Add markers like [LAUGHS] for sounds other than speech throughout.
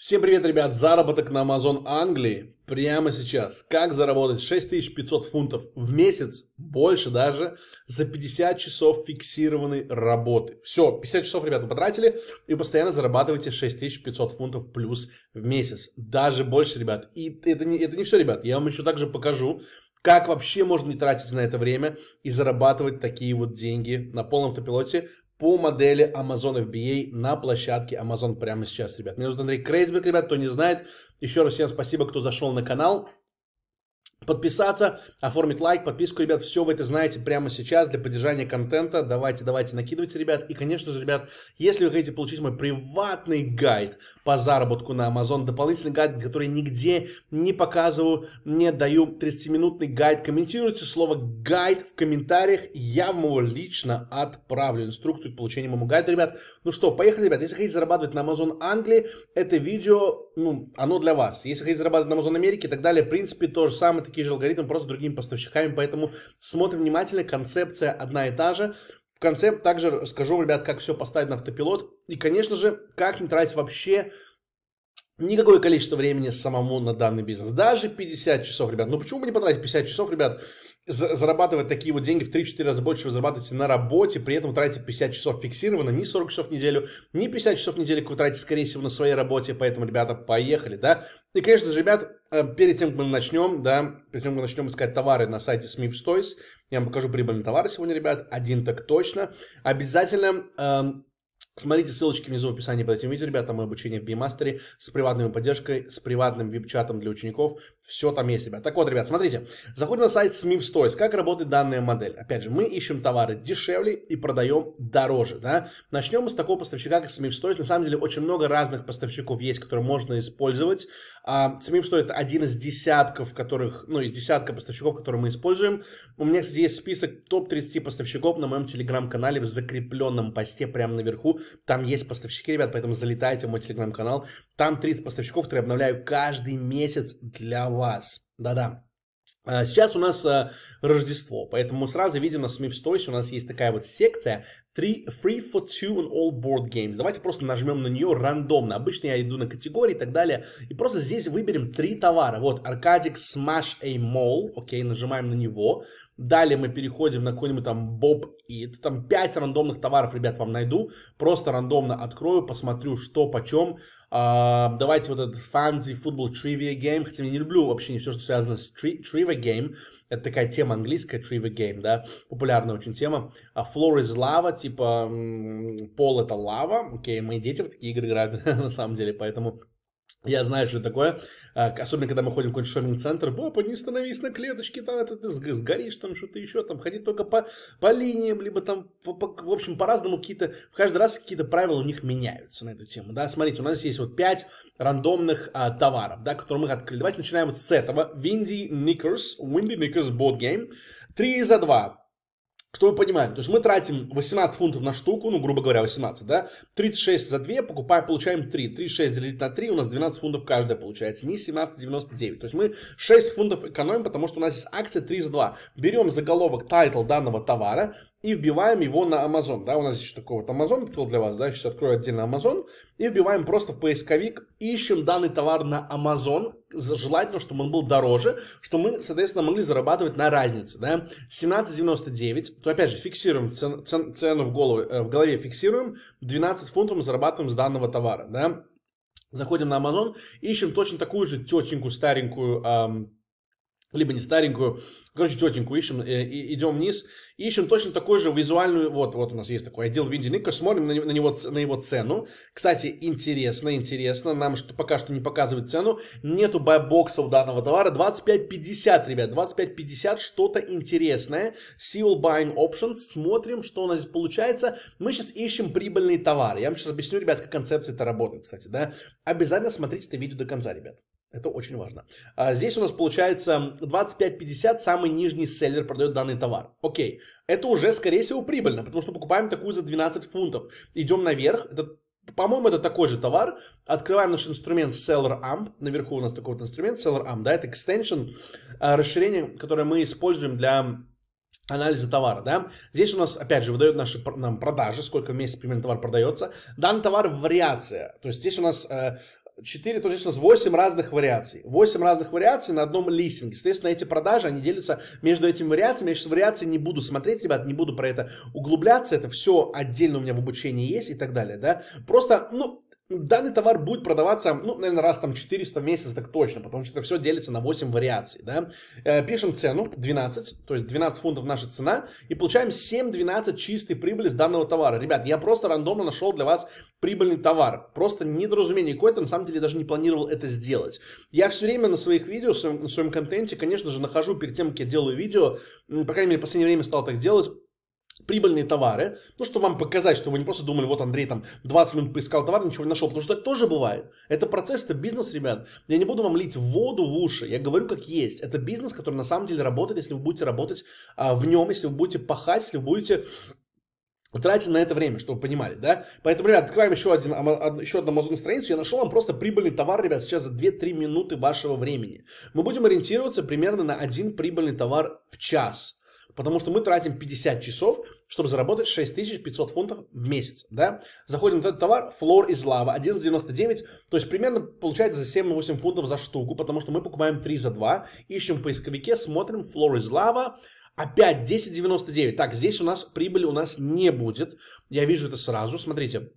Всем привет, ребят! Заработок на Amazon Англии прямо сейчас. Как заработать 6500 фунтов в месяц, больше даже, за 50 часов фиксированной работы. Все, 50 часов, ребят, вы потратили и постоянно зарабатываете 6500 фунтов плюс в месяц. Даже больше, ребят. И это не, это не все, ребят. Я вам еще также покажу, как вообще можно не тратить на это время и зарабатывать такие вот деньги на полном автопилоте по модели Amazon FBA на площадке Amazon прямо сейчас, ребят. Меня зовут Андрей Крейсберг, ребят, кто не знает. Еще раз всем спасибо, кто зашел на канал подписаться, оформить лайк, подписку, ребят, все вы это знаете прямо сейчас для поддержания контента. Давайте, давайте, накидывайте, ребят. И, конечно же, ребят, если вы хотите получить мой приватный гайд по заработку на Amazon, дополнительный гайд, который нигде не показываю, не даю 30-минутный гайд, комментируйте слово гайд в комментариях, я вам его лично отправлю инструкцию к получению моему гайда, ребят. Ну что, поехали, ребят, если хотите зарабатывать на Amazon Англии, это видео, ну, оно для вас. Если хотите зарабатывать на Amazon Америки и так далее, в принципе, то же самое, такие же алгоритмы, просто с другими поставщиками, поэтому смотрим внимательно, концепция одна и та же. В конце также расскажу, ребят, как все поставить на автопилот и, конечно же, как не тратить вообще никакое количество времени самому на данный бизнес. Даже 50 часов, ребят. Ну почему бы не потратить 50 часов, ребят, зарабатывать такие вот деньги в 3-4 раза больше, вы зарабатываете на работе, при этом тратите 50 часов фиксированно, не 40 часов в неделю, не 50 часов в неделю вы тратите, скорее всего, на своей работе, поэтому, ребята, поехали, да. И, конечно же, ребят, э, перед тем, как мы начнем, да, перед тем, как мы начнем искать товары на сайте Smith Toys, я вам покажу прибыльные товары сегодня, ребят, один так точно, обязательно эм, Смотрите ссылочки внизу в описании под этим видео, ребята, мое обучение в Бимастере с приватной поддержкой, с приватным вип-чатом для учеников. Все там есть, ребят. Так вот, ребят, смотрите, заходим на сайт SMIF Stories. Как работает данная модель? Опять же, мы ищем товары дешевле и продаем дороже, да? Начнем мы с такого поставщика, как SMIF Stories. На самом деле, очень много разных поставщиков есть, которые можно использовать. А, SMIF Stories – это один из десятков, которых, ну, из десятка поставщиков, которые мы используем. У меня, кстати, есть список топ-30 поставщиков на моем телеграм-канале в закрепленном посте прямо наверху там есть поставщики, ребят, поэтому залетайте в мой телеграм-канал. Там 30 поставщиков, которые обновляю каждый месяц для вас. Да-да, а, Сейчас у нас а, Рождество, поэтому мы сразу видим на СМИ в у нас есть такая вот секция Three, free for two on all board games. Давайте просто нажмем на нее рандомно. Обычно я иду на категории и так далее. И просто здесь выберем три товара. Вот, Arcadic Smash A Mall. Окей, нажимаем на него. Далее мы переходим на какой-нибудь там Bob It. Там пять рандомных товаров, ребят, вам найду. Просто рандомно открою, посмотрю, что, почем. Uh, давайте вот этот Fancy футбол Trivia Game, хотя я не люблю вообще не все, что связано с tri Trivia Game, это такая тема английская, Trivia Game, да, популярная очень тема, а uh, Floor is Lava, типа, пол это лава, окей, okay, мои дети в такие игры играют, [LAUGHS] на самом деле, поэтому я знаю, что такое. А, особенно, когда мы ходим в какой-нибудь шопинг-центр. Папа, не становись на клеточке, там это ты сгоришь, там что-то еще. Там ходи только по, по линиям, либо там, по, по, в общем, по-разному какие-то... В Каждый раз какие-то правила у них меняются на эту тему. Да, смотрите, у нас есть вот пять рандомных а, товаров, да, которые мы открыли. Давайте начинаем вот с этого. Windy Knickers, Windy Knickers Board Game. три за два. Что вы понимаем? То есть мы тратим 18 фунтов на штуку, ну, грубо говоря, 18, да? 36 за 2, покупаем, получаем 3. 36 делить на 3, у нас 12 фунтов каждая получается, не 17,99. То есть мы 6 фунтов экономим, потому что у нас есть акция 3 за 2. Берем заголовок, тайтл данного товара, и вбиваем его на Amazon, да, у нас здесь такой вот Amazon открыл для вас, да, сейчас открою отдельно Amazon, и вбиваем просто в поисковик, ищем данный товар на Amazon, желательно, чтобы он был дороже, что мы, соответственно, могли зарабатывать на разнице, да, 17,99, то опять же фиксируем цен, цен, цену в, голове, э, в голове, фиксируем, 12 фунтов мы зарабатываем с данного товара, да, заходим на Amazon, ищем точно такую же тетеньку старенькую, эм, либо не старенькую, короче, тетеньку ищем, э, и, идем вниз, ищем точно такой же визуальную, вот, вот у нас есть такой отдел Винди смотрим на, на, него, на его цену. Кстати, интересно, интересно, нам что, пока что не показывает цену, нету байбокса у данного товара, 25.50, ребят, 25.50, что-то интересное, Seal Buying Options, смотрим, что у нас здесь получается, мы сейчас ищем прибыльные товары, я вам сейчас объясню, ребят, как концепция это работает, кстати, да, обязательно смотрите это видео до конца, ребят. Это очень важно. А здесь у нас получается 25.50, самый нижний селлер продает данный товар. Окей, это уже, скорее всего, прибыльно, потому что покупаем такую за 12 фунтов. Идем наверх, это по-моему, это такой же товар. Открываем наш инструмент Seller Amp. Наверху у нас такой вот инструмент Seller Amp, да, это extension, а, расширение, которое мы используем для анализа товара, да. Здесь у нас, опять же, выдает наши нам продажи, сколько в месяц примерно товар продается. Данный товар вариация, то есть здесь у нас э, 4, то есть у нас 8 разных вариаций. 8 разных вариаций на одном листинге. Соответственно, эти продажи, они делятся между этими вариациями. Я сейчас вариации не буду смотреть, ребят, не буду про это углубляться. Это все отдельно у меня в обучении есть и так далее, да. Просто, ну, данный товар будет продаваться, ну, наверное, раз там 400 в месяц, так точно, потому что это все делится на 8 вариаций, да. Э, пишем цену 12, то есть 12 фунтов наша цена, и получаем 7-12 чистой прибыли с данного товара. Ребят, я просто рандомно нашел для вас прибыльный товар. Просто недоразумение какое-то, на самом деле даже не планировал это сделать. Я все время на своих видео, в своем, своем контенте, конечно же, нахожу перед тем, как я делаю видео, по крайней мере, в последнее время стал так делать, прибыльные товары, ну, чтобы вам показать, чтобы вы не просто думали, вот Андрей там 20 минут поискал товар, ничего не нашел, потому что так тоже бывает. Это процесс, это бизнес, ребят. Я не буду вам лить воду в уши, я говорю как есть. Это бизнес, который на самом деле работает, если вы будете работать а, в нем, если вы будете пахать, если вы будете тратить на это время, чтобы вы понимали, да? Поэтому, ребят, открываем еще, один, еще одну Amazon страницу. Я нашел вам просто прибыльный товар, ребят, сейчас за 2-3 минуты вашего времени. Мы будем ориентироваться примерно на один прибыльный товар в час. Потому что мы тратим 50 часов, чтобы заработать 6500 фунтов в месяц, да. Заходим в этот товар, Флор из лава 199, то есть примерно получается за 7-8 фунтов за штуку, потому что мы покупаем 3 за 2, ищем в поисковике, смотрим Флор из лава, опять 10.99. Так, здесь у нас прибыли у нас не будет, я вижу это сразу, смотрите.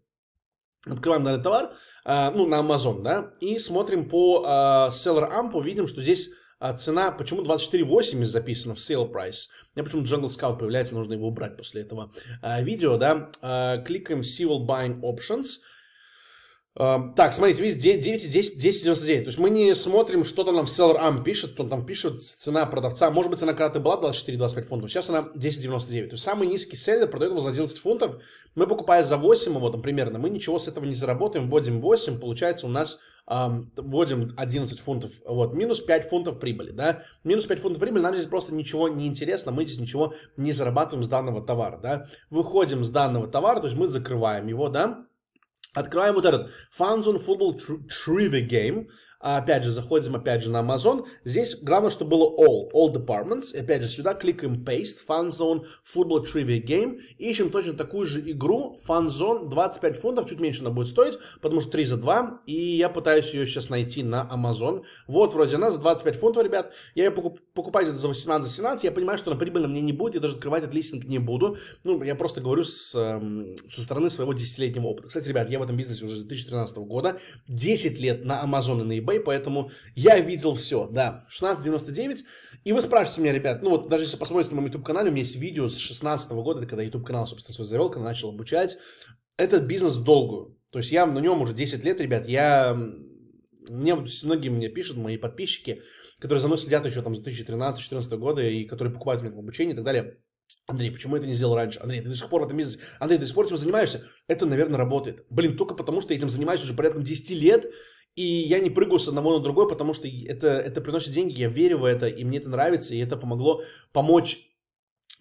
Открываем данный товар, э, ну, на Amazon, да, и смотрим по э, Seller Amp, видим, что здесь а цена, почему 24.80 записано в sale price? Я почему Jungle Scout появляется, нужно его убрать после этого а, видео, да. А, кликаем Seal Buying Options. Эм, так, смотрите, видите, 9, 10, 10, 99. То есть мы не смотрим, что там нам seller am пишет, он там пишет цена продавца. Может быть, она когда-то была 24-25 фунтов, сейчас она 10,99. То есть самый низкий селлер продает его за 11 фунтов. Мы, покупая за 8 его там примерно, мы ничего с этого не заработаем. Вводим 8, получается у нас эм, вводим 11 фунтов, вот, минус 5 фунтов прибыли, да. Минус 5 фунтов прибыли, нам здесь просто ничего не интересно, мы здесь ничего не зарабатываем с данного товара, да. Выходим с данного товара, то есть мы закрываем его, да Открываем вот этот on Football Trivia Game. А опять же, заходим опять же на Amazon. Здесь главное, что было all, all departments. И опять же, сюда кликаем paste, fun zone, football trivia game. ищем точно такую же игру, fun zone, 25 фунтов, чуть меньше она будет стоить, потому что 3 за 2. И я пытаюсь ее сейчас найти на Amazon. Вот, вроде она за 25 фунтов, ребят. Я ее покуп, покупаю за 18, за 17. Я понимаю, что она прибыльно мне не будет, я даже открывать этот листинг не буду. Ну, я просто говорю с, эм, со стороны своего 10-летнего опыта. Кстати, ребят, я в этом бизнесе уже с 2013 года. 10 лет на Amazon и на eBay eBay, поэтому я видел все, да, 16.99. И вы спрашиваете меня, ребят, ну вот даже если посмотрите на моем YouTube-канале, у меня есть видео с 16 -го года, это когда YouTube-канал, собственно, свой завел, когда начал обучать. Этот бизнес в долгую. То есть я на нем уже 10 лет, ребят, я... Мне, многие мне пишут, мои подписчики, которые за мной следят еще там с 2013-2014 года и которые покупают у меня обучение и так далее. Андрей, почему это не сделал раньше? Андрей, ты до сих пор в этом бизнесе. Андрей, ты до сих пор этим занимаешься? Это, наверное, работает. Блин, только потому, что я этим занимаюсь уже порядком 10 лет, и я не прыгаю с одного на другой, потому что это, это приносит деньги, я верю в это, и мне это нравится, и это помогло помочь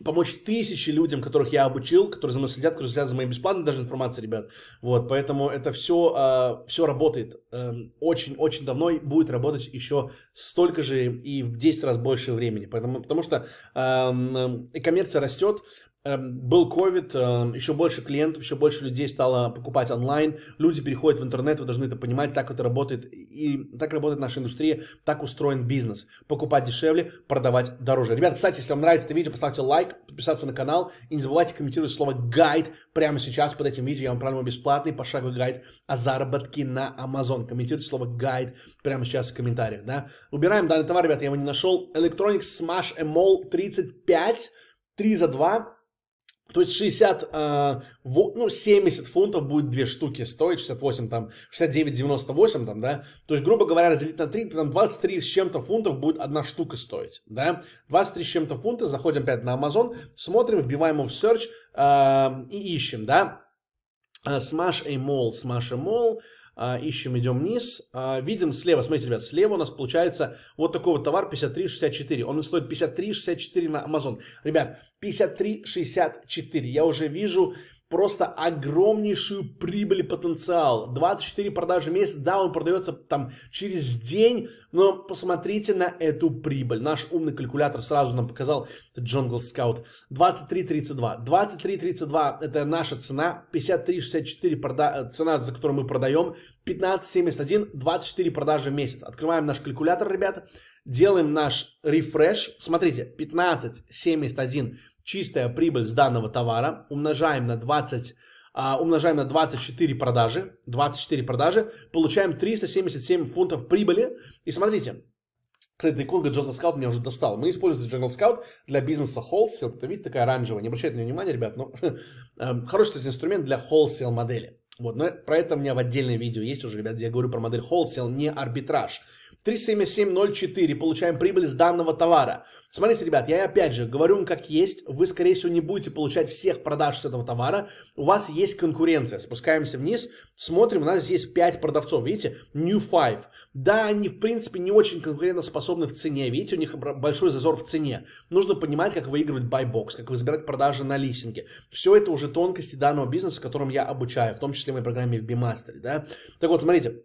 помочь тысячи людям, которых я обучил, которые за мной следят, которые следят за моей бесплатной даже информацией, ребят. Вот, поэтому это все, э, а, все работает очень-очень эм, давно и будет работать еще столько же и в 10 раз больше времени. Поэтому, потому что э, э коммерция растет, Эм, был COVID, эм, еще больше клиентов, еще больше людей стало покупать онлайн, люди переходят в интернет, вы должны это понимать, так это работает, и так работает наша индустрия, так устроен бизнес. Покупать дешевле, продавать дороже. Ребят, кстати, если вам нравится это видео, поставьте лайк, подписаться на канал, и не забывайте комментировать слово «гайд» прямо сейчас под этим видео, я вам продам бесплатный пошаговый гайд о заработке на Amazon. Комментируйте слово «гайд» прямо сейчас в комментариях, да. Убираем данный товар, ребят, я его не нашел. Electronics Smash MOL 35, 3 за 2, то есть 60, э, во, ну 70 фунтов будет две штуки стоить, 68 там, 69,98 там, да. То есть, грубо говоря, разделить на 3, там 23 с чем-то фунтов будет одна штука стоить, да. 23 с чем-то фунта, заходим опять на Amazon, смотрим, вбиваем его в search э, и ищем, да. Э, smash a mall, smash a mall, а, ищем, идем вниз, а, видим слева, смотрите, ребят, слева у нас получается вот такой вот товар 53.64, он стоит 53.64 на Amazon. Ребят, 53.64, я уже вижу просто огромнейшую прибыль потенциал. 24 продажи в месяц, да, он продается там через день, но посмотрите на эту прибыль. Наш умный калькулятор сразу нам показал Jungle Scout. 23.32. 23.32 это наша цена, 53.64 прода... Э, цена, за которую мы продаем, 15.71, 24 продажи в месяц. Открываем наш калькулятор, ребята, делаем наш рефреш. Смотрите, 15.71 чистая прибыль с данного товара, умножаем на 20, а, умножаем на 24 продажи, 24 продажи, получаем 377 фунтов прибыли. И смотрите, кстати, эта иконка Jungle Scout меня уже достал. Мы используем Jungle Scout для бизнеса wholesale. Это, видите, такая оранжевая. Не обращайте на нее внимания, ребят, но [LAUGHS] эм, хороший, кстати, инструмент для wholesale модели. Вот, но про это у меня в отдельном видео есть уже, ребят, где я говорю про модель wholesale, не арбитраж. 37704 получаем прибыль с данного товара. Смотрите, ребят, я опять же говорю вам как есть, вы, скорее всего, не будете получать всех продаж с этого товара, у вас есть конкуренция. Спускаемся вниз, смотрим, у нас здесь есть 5 продавцов, видите, New 5. Да, они, в принципе, не очень конкурентоспособны в цене, видите, у них большой зазор в цене. Нужно понимать, как выигрывать байбокс, как выбирать продажи на листинге. Все это уже тонкости данного бизнеса, которым я обучаю, в том числе в моей программе в Bimaster, да. Так вот, смотрите,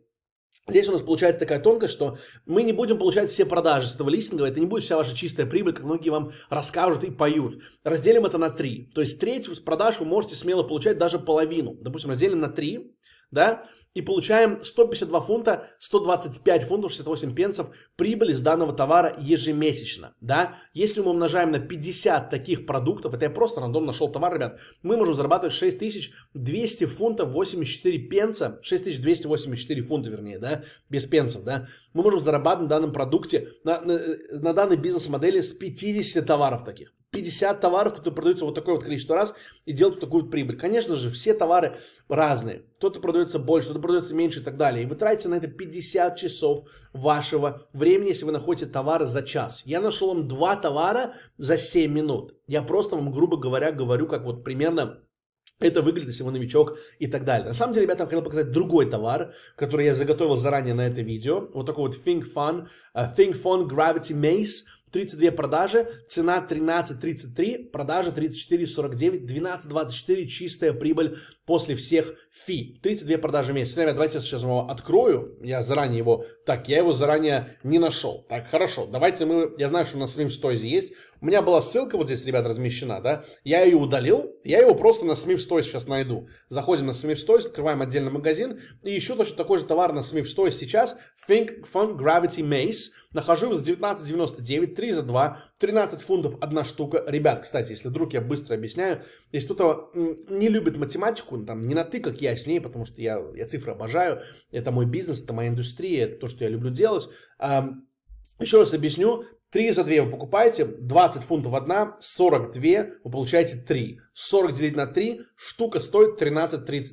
Здесь у нас получается такая тонкость, что мы не будем получать все продажи с этого листинга, это не будет вся ваша чистая прибыль, как многие вам расскажут и поют. Разделим это на три. То есть треть продаж вы можете смело получать даже половину. Допустим, разделим на три, да, и получаем 152 фунта, 125 фунтов 68 пенсов прибыли с данного товара ежемесячно, да. Если мы умножаем на 50 таких продуктов, это я просто рандомно нашел товар, ребят, мы можем зарабатывать 6200 фунтов 84 пенса, 6284 фунта, вернее, да, без пенсов, да. Мы можем зарабатывать на данном продукте, на, на, на данной бизнес-модели с 50 товаров таких. 50 товаров, которые продаются вот такое вот количество раз и делают такую вот прибыль. Конечно же, все товары разные. Кто-то продает продается больше, что-то продается меньше и так далее. И вы тратите на это 50 часов вашего времени, если вы находите товар за час. Я нашел вам два товара за 7 минут. Я просто вам, грубо говоря, говорю, как вот примерно это выглядит, если вы новичок и так далее. На самом деле, ребята, я хотел показать другой товар, который я заготовил заранее на это видео. Вот такой вот ThinkFun, Fun, uh, Think Gravity Maze. 32 продажи, цена 13.33, продажа 34.49, 12.24 чистая прибыль после всех фи. 32 продажи в месяц. Ребят, давайте я сейчас его открою. Я заранее его... Так, я его заранее не нашел. Так, хорошо, давайте мы... Я знаю, что у нас Slim Stories есть. У меня была ссылка вот здесь, ребят, размещена, да. Я ее удалил. Я его просто на Smith Toys сейчас найду. Заходим на Smith Toys, открываем отдельный магазин. И еще точно такой же товар на Smith Toys сейчас. Think Fun Gravity Maze. Нахожу его за 19,99, 3 за 2, 13 фунтов одна штука. Ребят, кстати, если вдруг я быстро объясняю, если кто-то не любит математику, ну, там, не на ты, как я с ней, потому что я, я цифры обожаю, это мой бизнес, это моя индустрия, это то, что я люблю делать, еще раз объясню, 3 за 2 вы покупаете, 20 фунтов одна, 42 вы получаете 3. 40 делить на 3, штука стоит 13.33,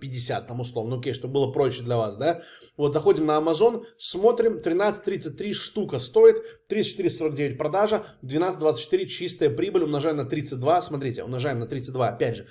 13.50 там условно, ну, окей, чтобы было проще для вас, да. Вот заходим на Amazon, смотрим, 13.33 штука стоит, 34.49 продажа, 12.24 чистая прибыль, умножаем на 32, смотрите, умножаем на 32, опять же,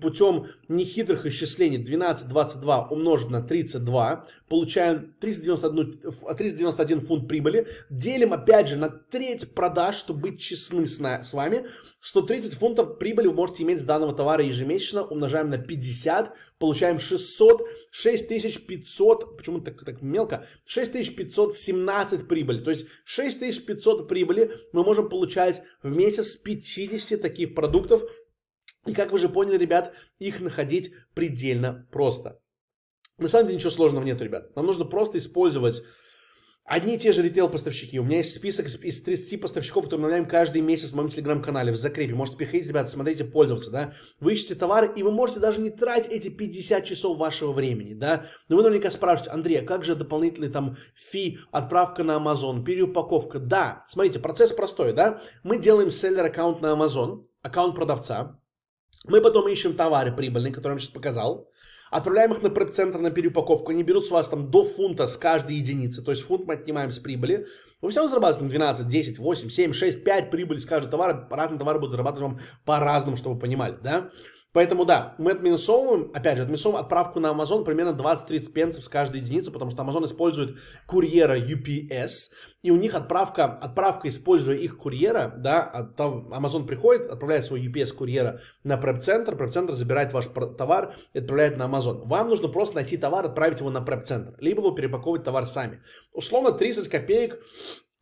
путем нехитрых исчислений 12.22 умножить на 32, получаем 391, 391 фунт прибыли, делим опять же на треть продаж, чтобы быть честны с, на, с вами, 130 фунтов прибыли вы можете можете иметь с данного товара ежемесячно, умножаем на 50, получаем 600, 6500, почему так, так мелко, 6517 прибыли. То есть 6500 прибыли мы можем получать в месяц с 50 таких продуктов. И как вы же поняли, ребят, их находить предельно просто. На самом деле ничего сложного нет, ребят. Нам нужно просто использовать Одни и те же ритейл-поставщики. У меня есть список из 30 поставщиков, которые мы обновляем каждый месяц в моем телеграм-канале, в закрепе. Можете переходить, ребята, смотрите, пользоваться, да. Вы ищете товары, и вы можете даже не тратить эти 50 часов вашего времени, да. Но вы наверняка спрашиваете, Андрей, а как же дополнительный там фи, отправка на Amazon, переупаковка? Да, смотрите, процесс простой, да. Мы делаем селлер-аккаунт на Amazon, аккаунт продавца. Мы потом ищем товары прибыльные, которые я вам сейчас показал. Отправляем их на преп-центр на переупаковку. Они берут с вас там до фунта с каждой единицы. То есть фунт мы отнимаем с прибыли. Вы все зарабатываете 12, 10, 8, 7, 6, 5 прибыли с каждого товара. Разные товары будут зарабатывать вам по-разному, чтобы вы понимали, да? Поэтому да, мы отминусовываем, опять же, отминусовываем отправку на Amazon примерно 20-30 пенсов с каждой единицы, потому что Amazon использует курьера UPS, и у них отправка, отправка используя их курьера, да, там Amazon приходит, отправляет свой UPS курьера на преп-центр, преп-центр забирает ваш товар и отправляет на Amazon. Вам нужно просто найти товар, отправить его на преп-центр, либо вы перепаковывать товар сами. Условно 30 копеек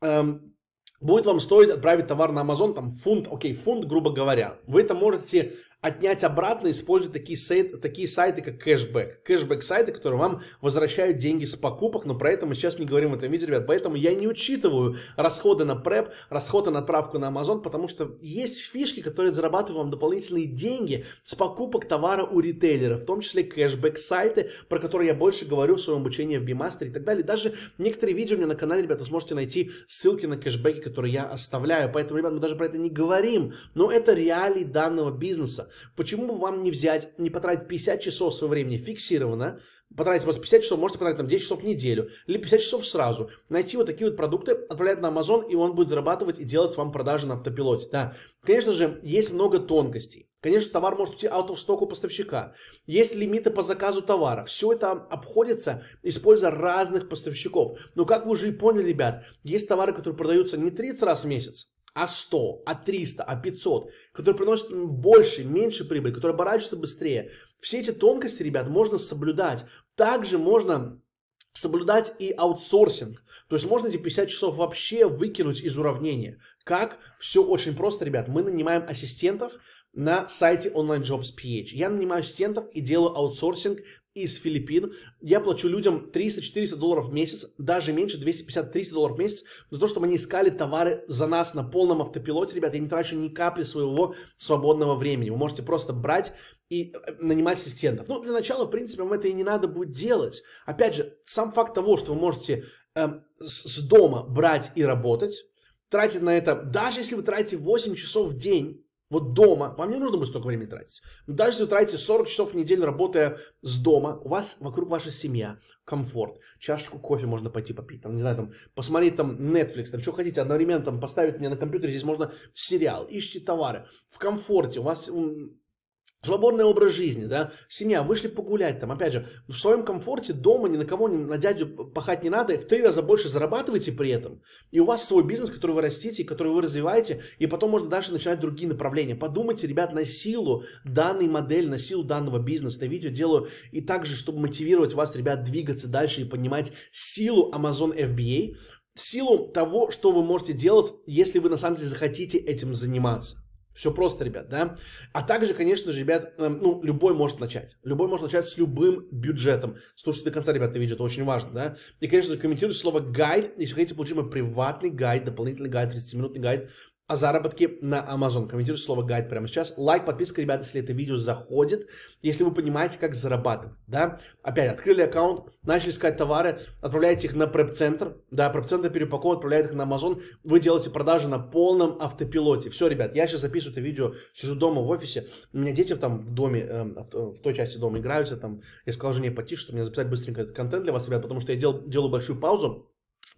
эм, будет вам стоить отправить товар на Amazon, там фунт, окей, фунт, грубо говоря. Вы это можете отнять обратно, используя такие, сайт, такие сайты, как кэшбэк. Кэшбэк-сайты, которые вам возвращают деньги с покупок, но про это мы сейчас не говорим в этом видео, ребят. Поэтому я не учитываю расходы на преп, расходы на отправку на Amazon, потому что есть фишки, которые зарабатывают вам дополнительные деньги с покупок товара у ритейлера, в том числе кэшбэк-сайты, про которые я больше говорю в своем обучении в Бимастере и так далее. Даже некоторые видео у меня на канале, ребят, вы сможете найти ссылки на кэшбэки, которые я оставляю. Поэтому, ребят, мы даже про это не говорим, но это реалии данного бизнеса. Почему бы вам не взять, не потратить 50 часов своего времени фиксированно, потратить просто 50 часов, можете потратить там 10 часов в неделю, или 50 часов сразу, найти вот такие вот продукты, отправлять на Amazon, и он будет зарабатывать и делать вам продажи на автопилоте, да. Конечно же, есть много тонкостей. Конечно, товар может уйти out of stock у поставщика. Есть лимиты по заказу товара. Все это обходится, используя разных поставщиков. Но как вы уже и поняли, ребят, есть товары, которые продаются не 30 раз в месяц, а 100, а 300, а 500, которые приносят больше, меньше прибыли, которые оборачиваются быстрее. Все эти тонкости, ребят, можно соблюдать. Также можно соблюдать и аутсорсинг. То есть можно эти 50 часов вообще выкинуть из уравнения. Как? Все очень просто, ребят. Мы нанимаем ассистентов на сайте onlinejobs.ph. Я нанимаю ассистентов и делаю аутсорсинг из Филиппин, я плачу людям 300-400 долларов в месяц, даже меньше 250-300 долларов в месяц, за то, чтобы они искали товары за нас на полном автопилоте, ребят, я не трачу ни капли своего свободного времени, вы можете просто брать и э, нанимать ассистентов. Ну, для начала, в принципе, вам это и не надо будет делать. Опять же, сам факт того, что вы можете э, с дома брать и работать, тратить на это, даже если вы тратите 8 часов в день, вот дома, вам не нужно будет столько времени тратить. Но даже если вы тратите 40 часов в неделю, работая с дома, у вас вокруг ваша семья, комфорт, чашечку кофе можно пойти попить, там, не знаю, там, посмотреть там Netflix, там, что хотите, одновременно там поставить мне на компьютере, здесь можно сериал, ищите товары, в комфорте, у вас Свободный образ жизни, да, семья, вышли погулять там, опять же, в своем комфорте дома ни на кого, ни на дядю пахать не надо, в три раза больше зарабатываете при этом, и у вас свой бизнес, который вы растите, который вы развиваете, и потом можно дальше начинать другие направления. Подумайте, ребят, на силу данной модели, на силу данного бизнеса, это видео делаю и также, чтобы мотивировать вас, ребят, двигаться дальше и понимать силу Amazon FBA, силу того, что вы можете делать, если вы на самом деле захотите этим заниматься. Все просто, ребят, да? А также, конечно же, ребят, эм, ну, любой может начать. Любой может начать с любым бюджетом. Слушайте до конца, ребят, это видео, это очень важно, да? И, конечно же, комментируйте слово «гайд», если хотите получить мой приватный гайд, дополнительный гайд, 30-минутный гайд о заработке на Amazon. Комментируйте слово гайд прямо сейчас. Лайк, подписка, ребята, если это видео заходит, если вы понимаете, как зарабатывать, да. Опять, открыли аккаунт, начали искать товары, отправляете их на преп-центр, да, преп-центр перепаковывает, отправляет их на Amazon, вы делаете продажи на полном автопилоте. Все, ребят, я сейчас записываю это видео, сижу дома в офисе, у меня дети там в доме, э, в той части дома играются, там, я сказал жене потише, чтобы мне записать быстренько этот контент для вас, ребят, потому что я дел, делаю большую паузу,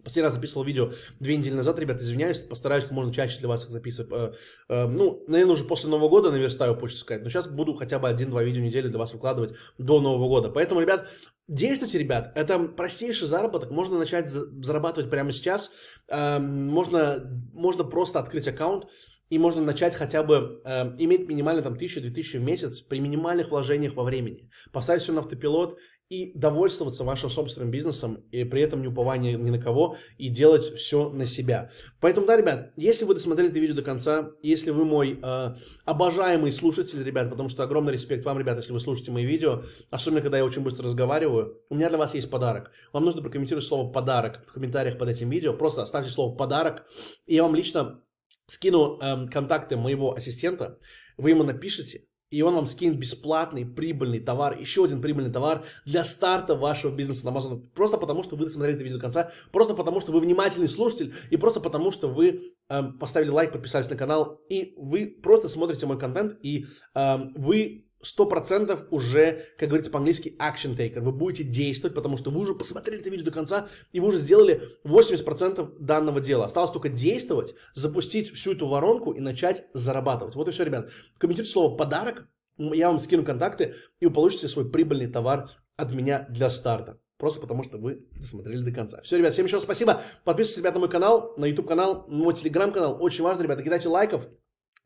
Последний раз записывал видео две недели назад, ребят, извиняюсь, постараюсь как можно чаще для вас их записывать. Э, э, ну, наверное, уже после Нового года наверстаю почту сказать, но сейчас буду хотя бы один-два видео в неделю для вас выкладывать до Нового года. Поэтому, ребят, действуйте, ребят, это простейший заработок, можно начать зарабатывать прямо сейчас, э, можно, можно просто открыть аккаунт, и можно начать хотя бы э, иметь минимально там 1000-2000 в месяц при минимальных вложениях во времени. Поставить все на автопилот и довольствоваться вашим собственным бизнесом, и при этом не упование ни на кого, и делать все на себя. Поэтому, да, ребят, если вы досмотрели это видео до конца, если вы мой э, обожаемый слушатель, ребят, потому что огромный респект вам, ребят, если вы слушаете мои видео, особенно когда я очень быстро разговариваю, у меня для вас есть подарок. Вам нужно прокомментировать слово «подарок» в комментариях под этим видео, просто оставьте слово «подарок», и я вам лично скину э, контакты моего ассистента, вы ему напишите, и он вам скинет бесплатный прибыльный товар, еще один прибыльный товар для старта вашего бизнеса на Amazon. Просто потому, что вы досмотрели это видео до конца, просто потому, что вы внимательный слушатель, и просто потому, что вы эм, поставили лайк, подписались на канал, и вы просто смотрите мой контент, и эм, вы 100% уже, как говорится по-английски, action taker. Вы будете действовать, потому что вы уже посмотрели это видео до конца, и вы уже сделали 80% данного дела. Осталось только действовать, запустить всю эту воронку и начать зарабатывать. Вот и все, ребят. Комментируйте слово «подарок», я вам скину контакты, и вы получите свой прибыльный товар от меня для старта. Просто потому, что вы досмотрели до конца. Все, ребят, всем еще раз спасибо. Подписывайтесь, ребят, на мой канал, на YouTube канал, на мой телеграм канал. Очень важно, ребята, кидайте лайков.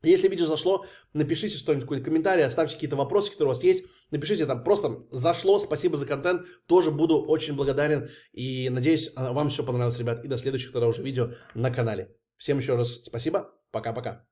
Если видео зашло, напишите что-нибудь, какой-то комментарий, оставьте какие-то вопросы, которые у вас есть. Напишите там просто «зашло», спасибо за контент, тоже буду очень благодарен. И надеюсь, а, вам все понравилось, ребят. И до следующих тогда уже видео на канале. Всем еще раз спасибо, пока-пока.